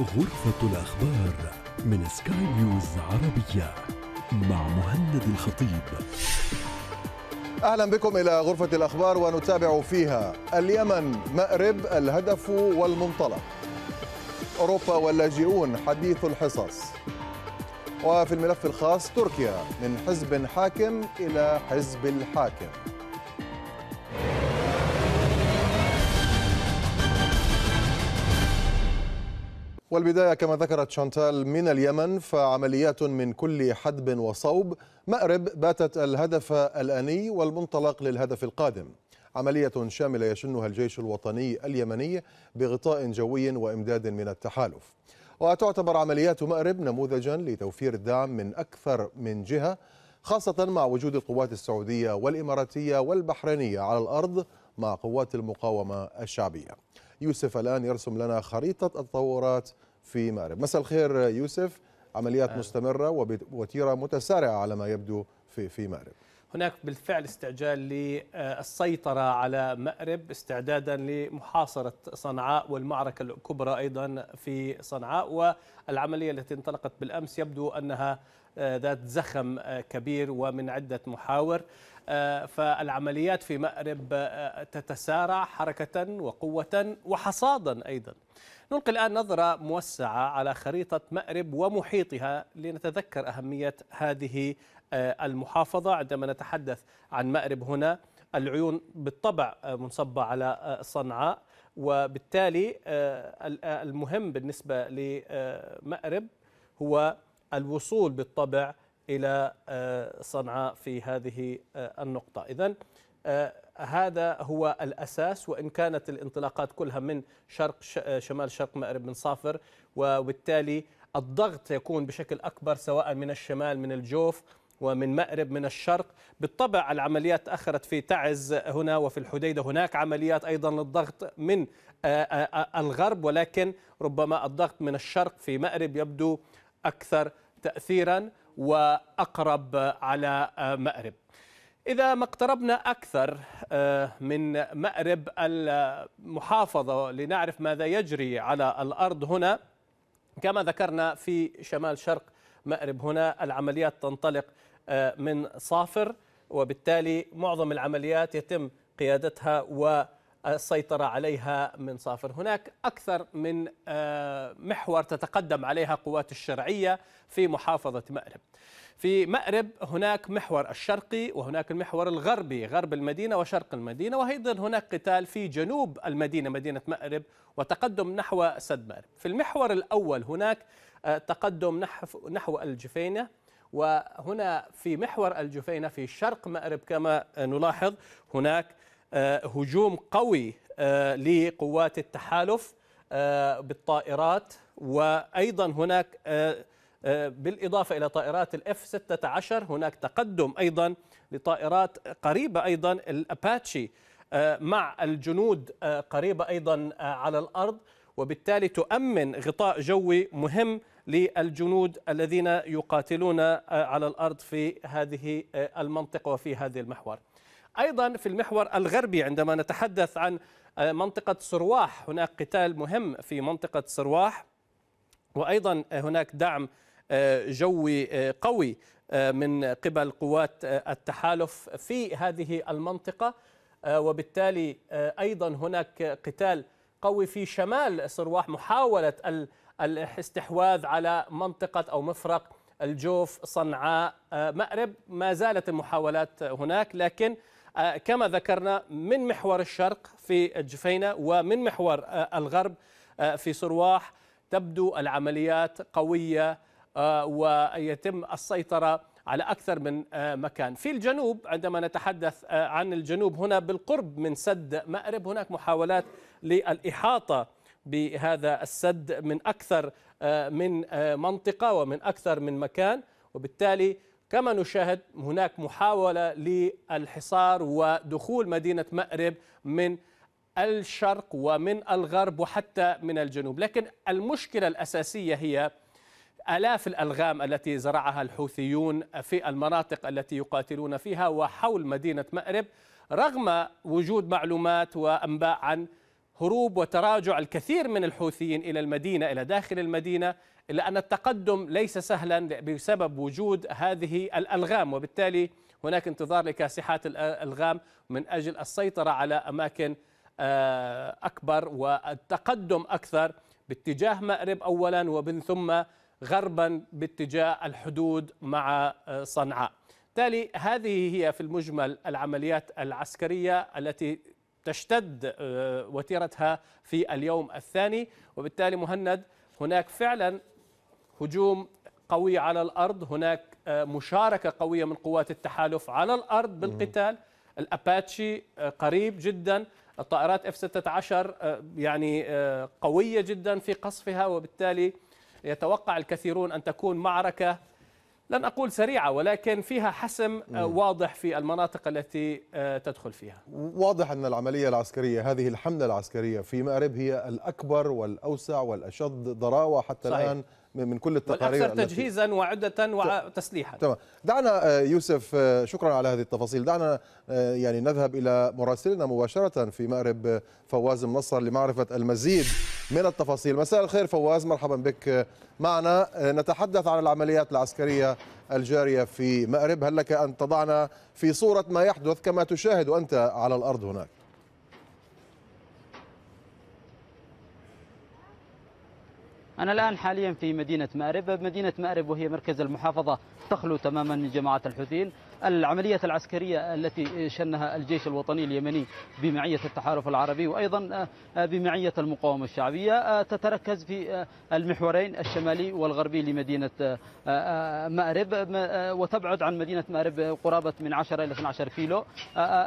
غرفة الأخبار من سكاي نيوز عربية مع مهند الخطيب أهلا بكم إلى غرفة الأخبار ونتابع فيها اليمن مأرب الهدف والمنطلق أوروبا واللاجئون حديث الحصص وفي الملف الخاص تركيا من حزب حاكم إلى حزب الحاكم والبداية كما ذكرت شانتال من اليمن فعمليات من كل حدب وصوب مأرب باتت الهدف الآني والمنطلق للهدف القادم عملية شاملة يشنها الجيش الوطني اليمني بغطاء جوي وإمداد من التحالف وتعتبر عمليات مأرب نموذجا لتوفير الدعم من أكثر من جهة خاصة مع وجود القوات السعودية والإماراتية والبحرينية على الأرض مع قوات المقاومة الشعبية يوسف الآن يرسم لنا خريطة التطورات في مأرب مساء الخير يوسف عمليات مستمرة ووتيرة متسارعة على ما يبدو في في مأرب هناك بالفعل استعجال للسيطرة على مأرب استعدادا لمحاصرة صنعاء والمعركة الكبرى أيضا في صنعاء والعملية التي انطلقت بالأمس يبدو أنها آه، ذات زخم آه، كبير ومن عدة محاور آه، فالعمليات في مأرب تتسارع حركة وقوة وحصادا أيضا نلقي الآن نظرة موسعة على خريطة مأرب ومحيطها لنتذكر أهمية هذه المحافظة عندما نتحدث عن مأرب هنا العيون بالطبع منصبة على صنعاء وبالتالي المهم بالنسبة لمأرب هو الوصول بالطبع إلى آه، صنعاء في هذه آه، النقطة إذا آه، هذا هو الأساس وإن كانت الانطلاقات كلها من شرق شمال شرق مأرب من صافر وبالتالي الضغط يكون بشكل أكبر سواء من الشمال من الجوف ومن مأرب من الشرق بالطبع العمليات تأخرت في تعز هنا وفي الحديدة هناك عمليات أيضا للضغط من الغرب ولكن ربما الضغط من الشرق في مأرب يبدو أكثر تأثيرا وأقرب على آه، مأرب إذا ما اقتربنا أكثر آه، من مأرب المحافظة لنعرف ماذا يجري على الأرض هنا كما ذكرنا في شمال شرق مأرب هنا العمليات تنطلق آه، من صافر وبالتالي معظم العمليات يتم قيادتها و السيطرة عليها من صافر هناك أكثر من آه، محور تتقدم عليها قوات الشرعية في محافظة مأرب في مأرب هناك محور الشرقي وهناك المحور الغربي غرب المدينة وشرق المدينة وأيضا هناك قتال في جنوب المدينة مدينة مأرب وتقدم نحو سد مأرب في المحور الأول هناك آه، تقدم نحو الجفينة وهنا في محور الجفينة في شرق مأرب كما نلاحظ هناك آه، هجوم قوي آه، لقوات التحالف آه، بالطائرات وايضا هناك بالاضافه الى طائرات الاف 16 هناك تقدم ايضا لطائرات قريبه ايضا الاباتشي مع الجنود قريبه ايضا على الارض وبالتالي تؤمن غطاء جوي مهم للجنود الذين يقاتلون على الارض في هذه المنطقه وفي هذه المحور أيضا في المحور الغربي عندما نتحدث عن آه، منطقة سرواح هناك قتال مهم في منطقة سرواح وأيضا هناك دعم آه، جوي آه، قوي من قبل قوات التحالف في هذه المنطقة وبالتالي أيضا هناك قتال قوي في شمال سرواح محاولة الاستحواذ على منطقة أو مفرق الجوف صنعاء مأرب ما زالت المحاولات هناك لكن آه، كما ذكرنا من محور الشرق في جفينة ومن محور آه، الغرب آه، في صرواح تبدو العمليات قوية ويتم السيطرة على أكثر من مكان في الجنوب عندما نتحدث عن الجنوب هنا بالقرب من سد مأرب هناك محاولات للإحاطة بهذا السد من أكثر من منطقة ومن أكثر من مكان وبالتالي كما نشاهد هناك محاولة للحصار ودخول مدينة مأرب من الشرق ومن الغرب وحتى من الجنوب لكن المشكلة الأساسية هي آلاف الألغام التي زرعها الحوثيون في المناطق التي يقاتلون فيها وحول مدينة مأرب رغم وجود معلومات وأنباء عن هروب وتراجع الكثير من الحوثيين إلى المدينة إلى داخل المدينة إلا أن التقدم ليس سهلا بسبب وجود هذه الألغام وبالتالي هناك انتظار لكاسحات الألغام من أجل السيطرة على أماكن آه، أكبر والتقدم أكثر باتجاه مأرب أولا ومن ثم غربا باتجاه الحدود مع آه، صنعاء بالتالي هذه هي في المجمل العمليات العسكرية التي تشتد آه، وتيرتها في اليوم الثاني وبالتالي مهند هناك فعلا هجوم قوي على الارض هناك آه، مشاركه قويه من قوات التحالف على الارض بالقتال الاباتشي آه، قريب جدا الطائرات اف 16 آه، يعني قويه جدا في قصفها وبالتالي يتوقع الكثيرون ان تكون معركه لن أقول سريعة ولكن فيها حسم آه، واضح في المناطق التي آه، تدخل فيها واضح أن العملية العسكرية هذه الحملة العسكرية في مأرب هي الأكبر والأوسع والأشد ضراوة حتى صحيح. الآن من كل التقارير والأكثر تجهيزا وعدة وتسليحا تمام دعنا آه، يوسف شكرا على هذه التفاصيل دعنا يعني نذهب إلى مراسلنا مباشرة في مأرب فواز النصر لمعرفة المزيد من التفاصيل مساء الخير فواز مرحبا بك معنا نتحدث عن العمليات العسكرية الجارية في مأرب هل لك أن تضعنا في صورة ما يحدث كما تشاهد أنت على الأرض هناك أنا الآن حاليا في مدينة مأرب مدينة مأرب وهي مركز المحافظة تخلو تماما من جماعة الحوثيين العمليات العسكرية التي شنها الجيش الوطني اليمني بمعية التحالف العربي وأيضا آه، آه، بمعية المقاومة الشعبية آه، تتركز في المحورين الشمالي والغربي لمدينة مأرب وتبعد عن مدينة مأرب قرابة من 10 إلى 12 كيلو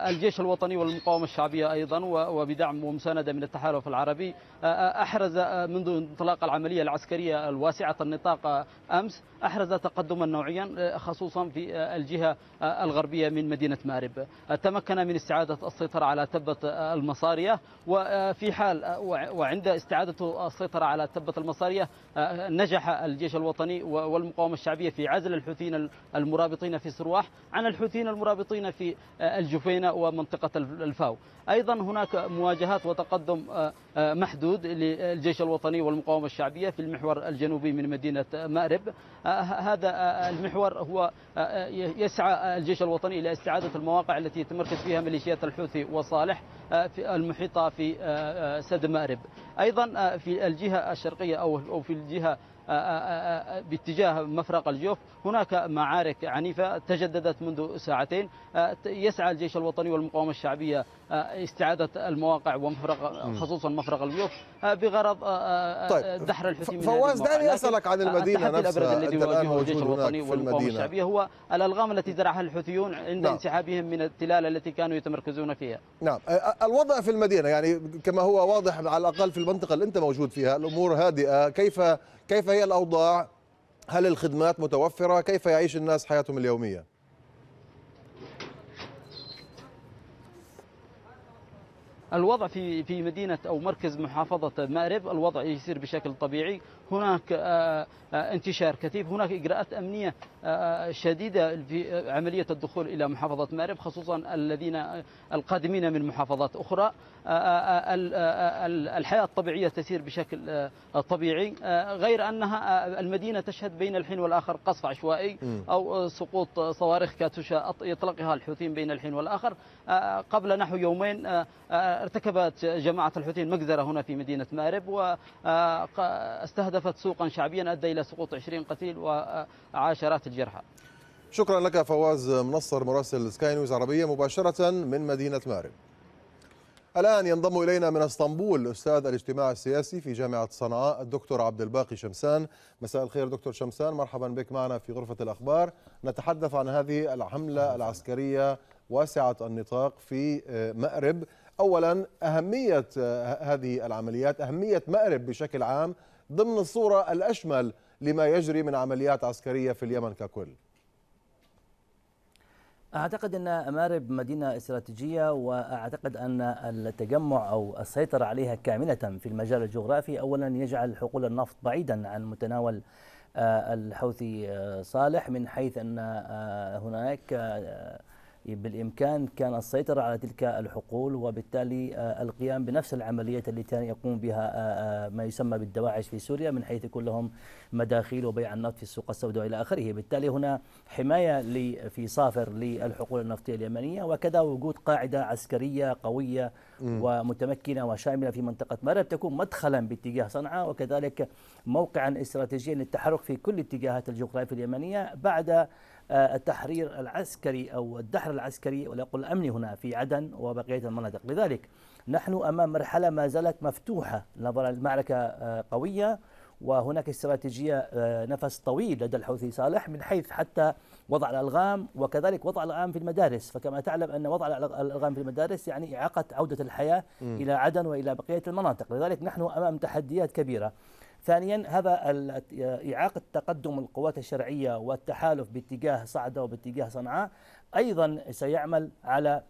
الجيش الوطني والمقاومة الشعبية أيضا وبدعم ومساندة من التحالف العربي أحرز منذ انطلاق العملية العسكرية الواسعة النطاق أمس أحرز تقدما نوعيا خصوصا في الجهة الغربية من مدينة مارب تمكن من استعادة السيطرة على تبة المصارية وفي آه، حال آه، وعند استعادة السيطرة على تبة المصارية آه، نجح الجيش الوطني والمقاومة الشعبية في عزل الحوثيين المرابطين في سرواح عن الحوثيين المرابطين في الجفينة ومنطقة الفاو أيضا هناك مواجهات وتقدم محدود للجيش الوطني والمقاومة الشعبية في المحور الجنوبي من مدينة مأرب هذا المحور هو يسعى الجيش الوطني إلى استعادة المواقع التي يتمركز فيها ميليشيات الحوثي وصالح آه، في المحيطة في آه، آه، سد مأرب أيضا في الجهة الشرقية أو في الجهة آه، آه، آه، باتجاه مفرق الجوف هناك معارك عنيفة تجددت منذ ساعتين يسعى الجيش الوطني والمقاومة الشعبية استعادة المواقع ومفرق خصوصا مفرق الجوف بغرض طيب دحر طيب. فواز دعني أسألك عن المدينة نفسها الذي يواجهه الجيش الوطني والمقاومة الشعبية هو الألغام التي زرعها الحوثيون عند نعم. انسحابهم من التلال التي كانوا يتمركزون فيها نعم الوضع في المدينة يعني كما هو واضح على الأقل في المنطقة اللي أنت موجود فيها الأمور هادئة كيف كيف هي الأوضاع هل الخدمات متوفرة كيف يعيش الناس حياتهم اليومية الوضع في في مدينه او مركز محافظه مأرب الوضع يسير بشكل طبيعي هناك آه، آه، انتشار كثيف هناك اجراءات امنيه آه، شديده في عمليه الدخول الى محافظه مأرب خصوصا الذين القادمين من محافظات اخرى الحياه الطبيعيه تسير بشكل طبيعي غير انها المدينه تشهد بين الحين والاخر قصف عشوائي او سقوط صواريخ كاتوشا يطلقها الحوثيين بين الحين والاخر قبل نحو يومين ارتكبت جماعة الحوثيين مجزرة هنا في مدينة مأرب واستهدفت سوقا شعبيا أدى إلى سقوط 20 قتيل وعشرات الجرحى شكرا لك فواز منصر مراسل سكاي نيوز عربية مباشرة من مدينة مأرب الآن ينضم إلينا من اسطنبول أستاذ الاجتماع السياسي في جامعة صنعاء الدكتور عبد الباقي شمسان مساء الخير دكتور شمسان مرحبا بك معنا في غرفة الأخبار نتحدث عن هذه الحملة العسكرية واسعة النطاق في مأرب أولا أهمية آه، هذه العمليات أهمية مأرب بشكل عام ضمن الصورة الأشمل لما يجري من عمليات عسكرية في اليمن ككل أعتقد أن مارب مدينة استراتيجية وأعتقد أن التجمع أو السيطرة عليها كاملة في المجال الجغرافي أولا يجعل حقول النفط بعيدا عن متناول آه، الحوثي آه، صالح من حيث أن هناك بالإمكان كان السيطرة على تلك الحقول وبالتالي آه، القيام بنفس العملية التي كان يقوم بها آه، آه، ما يسمى بالدواعش في سوريا من حيث يكون لهم مداخيل وبيع النفط في السوق السوداء إلى آخره بالتالي هنا حماية في صافر للحقول النفطية اليمنية وكذا وجود قاعدة عسكرية قوية ومتمكنة وشاملة في منطقة مرب تكون مدخلا باتجاه صنعاء وكذلك موقعا استراتيجيا للتحرك في كل اتجاهات الجغرافية اليمنية بعد التحرير العسكري أو الدحر العسكري وليقل الأمني هنا في عدن وبقية المناطق لذلك نحن أمام مرحلة ما زالت مفتوحة نظرا المعركة آه، قوية وهناك استراتيجية آه، نفس طويل لدى الحوثي صالح من حيث حتى وضع الألغام وكذلك وضع الألغام في المدارس فكما تعلم أن وضع الألغام في المدارس يعني إعاقة عودة الحياة م. إلى عدن وإلى بقية المناطق لذلك نحن أمام تحديات كبيرة ثانيا هذا إعاقة تقدم القوات الشرعية والتحالف باتجاه صعدة وباتجاه صنعاء أيضا سيعمل على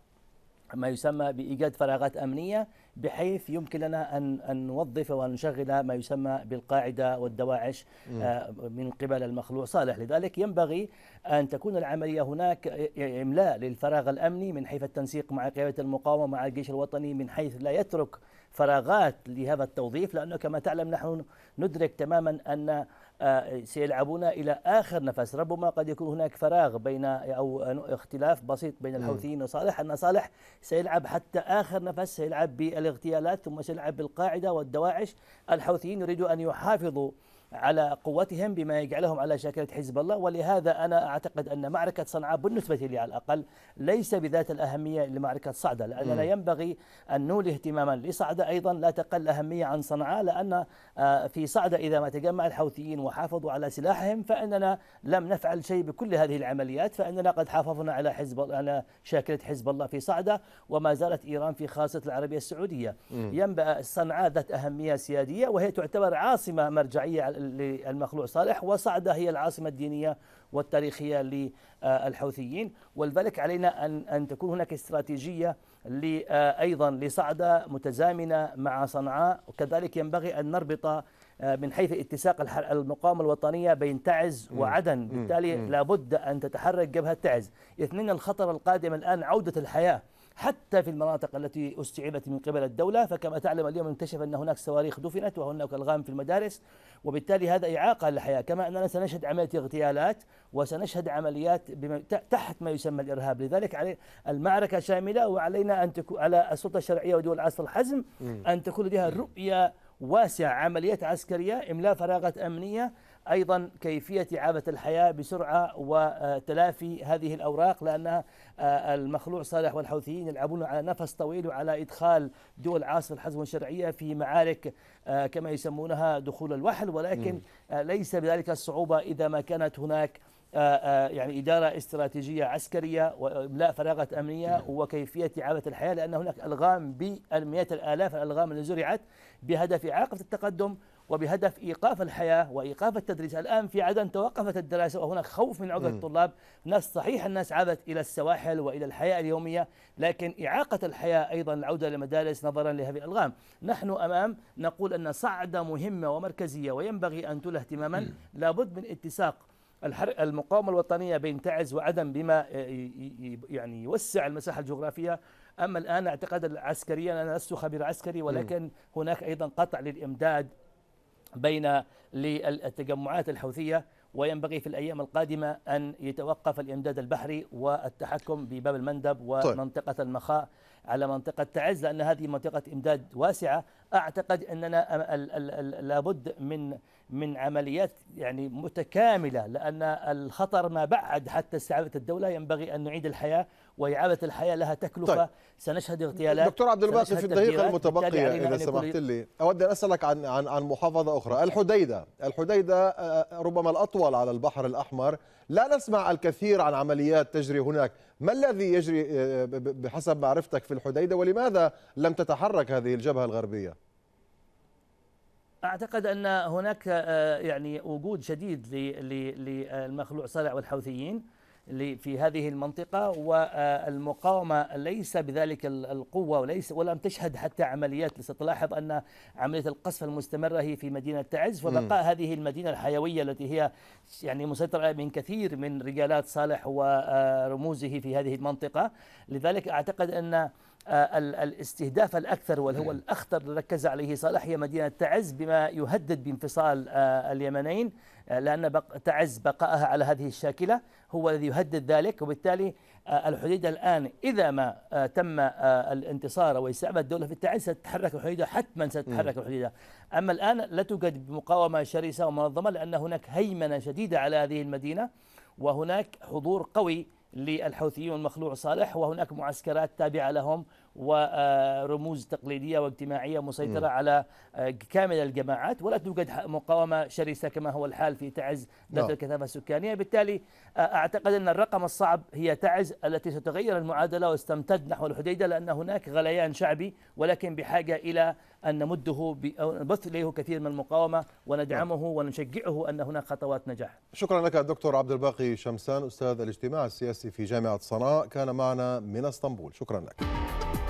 ما يسمى بإيجاد فراغات أمنية بحيث يمكن لنا أن أن نوظف ونشغل ما يسمى بالقاعدة والدواعش آه، من قبل المخلوع صالح لذلك ينبغي أن تكون العملية هناك إملاء للفراغ الأمني من حيث التنسيق مع قيادة المقاومة مع الجيش الوطني من حيث لا يترك فراغات لهذا التوظيف لأنه كما تعلم نحن ندرك تماما أن آه، سيلعبون إلى آخر نفس ربما قد يكون هناك فراغ بين أو اختلاف بسيط بين الحوثيين وصالح أن صالح سيلعب حتى آخر نفس سيلعب بالاغتيالات ثم سيلعب بالقاعدة والدواعش الحوثيين يريدوا أن يحافظوا على قوتهم بما يجعلهم على شاكلة حزب الله ولهذا أنا أعتقد أن معركة صنعاء بالنسبة لي على الأقل ليس بذات الأهمية لمعركة صعدة لأننا ينبغي أن نولي اهتماما لصعدة أيضا لا تقل أهمية عن صنعاء لأن آه، في صعدة إذا ما تجمع الحوثيين وحافظوا على سلاحهم فإننا لم نفعل شيء بكل هذه العمليات فإننا قد حافظنا على حزب على شاكلة حزب الله في صعدة وما زالت إيران في خاصة العربية السعودية ينبغي صنعاء ذات أهمية سيادية وهي تعتبر عاصمة مرجعية للمخلوع صالح وصعدة هي العاصمة الدينية والتاريخية للحوثيين ولذلك علينا أن أن تكون هناك استراتيجية آه، أيضا لصعدة متزامنة مع صنعاء وكذلك ينبغي أن نربط آه، من حيث اتساق المقاومة الوطنية بين تعز وعدن بالتالي لابد أن تتحرك جبهة تعز اثنين الخطر القادم الآن عودة الحياة حتى في المناطق التي استعبت من قبل الدولة فكما تعلم اليوم انكشف أن هناك صواريخ دفنت وهناك ألغام في المدارس وبالتالي هذا إعاقة للحياة كما أننا سنشهد عملية اغتيالات وسنشهد عمليات تحت ما يسمى الإرهاب لذلك علي المعركة شاملة وعلينا أن تكون على السلطة الشرعية ودول العصر الحزم أن تكون لديها رؤية واسعة عمليات عسكرية إملاء فراغات أمنية أيضا كيفية إعادة الحياة بسرعة وتلافي هذه الأوراق لان آه، المخلوع صالح والحوثيين يلعبون على نفس طويل وعلى إدخال دول عاصر الحزم الشرعية في معارك آه، كما يسمونها دخول الوحل ولكن آه، ليس بذلك الصعوبة إذا ما كانت هناك يعني إدارة استراتيجية عسكرية وإملاء فراغات أمنية وكيفية إعادة الحياة لأن هناك ألغام بالمئات الآلاف الألغام اللي زرعت بهدف إعاقة التقدم وبهدف إيقاف الحياة وإيقاف التدريس الآن في عدن توقفت الدراسة وهناك خوف من عودة الطلاب ناس صحيح الناس عادت إلى السواحل وإلى الحياة اليومية لكن إعاقة الحياة أيضا العودة للمدارس نظرا لهذه الألغام نحن أمام نقول أن صعدة مهمة ومركزية وينبغي أن تولى اهتماما لابد من اتساق المقاومة الوطنية بين تعز وعدن بما يعني يوسع المساحة الجغرافية أما الآن أعتقد العسكريا أنا لست خبير عسكري ولكن م. هناك أيضا قطع للإمداد بين للتجمعات الحوثية وينبغي في الأيام القادمة أن يتوقف الإمداد البحري والتحكم بباب المندب طيب. ومنطقة المخاء على منطقة تعز لأن هذه منطقة إمداد واسعة أعتقد أننا لابد من من عمليات يعني متكاملة لأن الخطر ما بعد حتى استعادة الدولة ينبغي أن نعيد الحياة وإعادة الحياة لها تكلفة طيب. سنشهد اغتيالات دكتور عبد الباقي في الدقيقة المتبقية إذا سمحت لي أود أن أسألك عن عن عن محافظة أخرى الحديدة الحديدة آه، آه، ربما الأطول على البحر الأحمر لا نسمع الكثير عن عمليات تجري هناك ما الذي يجري آه، بحسب معرفتك في الحديدة ولماذا لم تتحرك هذه الجبهة الغربية؟ اعتقد ان هناك يعني وجود شديد للمخلوع صلع والحوثيين في هذه المنطقة والمقاومة ليس بذلك القوة وليس ولم تشهد حتى عمليات ستلاحظ أن عملية القصف المستمرة هي في مدينة تعز وبقاء هذه المدينة الحيوية التي هي يعني مسيطرة من كثير من رجالات صالح ورموزه آه، في هذه المنطقة لذلك أعتقد أن آه، الاستهداف الأكثر وهو نعم. الأخطر اللي ركز عليه صالح هي مدينة تعز بما يهدد بانفصال آه، اليمنين آه، لأن تعز بقائها على هذه الشاكلة هو الذي يهدد ذلك وبالتالي الحديدة الآن إذا ما تم الانتصار واستعمال الدولة في التعز ستتحرك الحديدة حتما ستتحرك نعم. الحديدة أما الآن لا توجد مقاومة شرسة ومنظمة لأن هناك هيمنة شديدة على هذه المدينة وهناك حضور قوي للحوثيين والمخلوع صالح وهناك معسكرات تابعة لهم ورموز تقليدية واجتماعية مسيطرة م. على آه، كامل الجماعات ولا توجد مقاومة شرسة كما هو الحال في تعز ذات الكثافة السكانية بالتالي آه، أعتقد أن الرقم الصعب هي تعز التي ستغير المعادلة واستمتد نحو الحديدة لأن هناك غليان شعبي ولكن بحاجة إلى أن نمده نبث إليه كثير من المقاومة وندعمه نعم. ونشجعه أن هناك خطوات نجاح شكرا لك الدكتور عبد الباقي شمسان أستاذ الاجتماع السياسي في جامعة صنعاء كان معنا من اسطنبول شكرا لك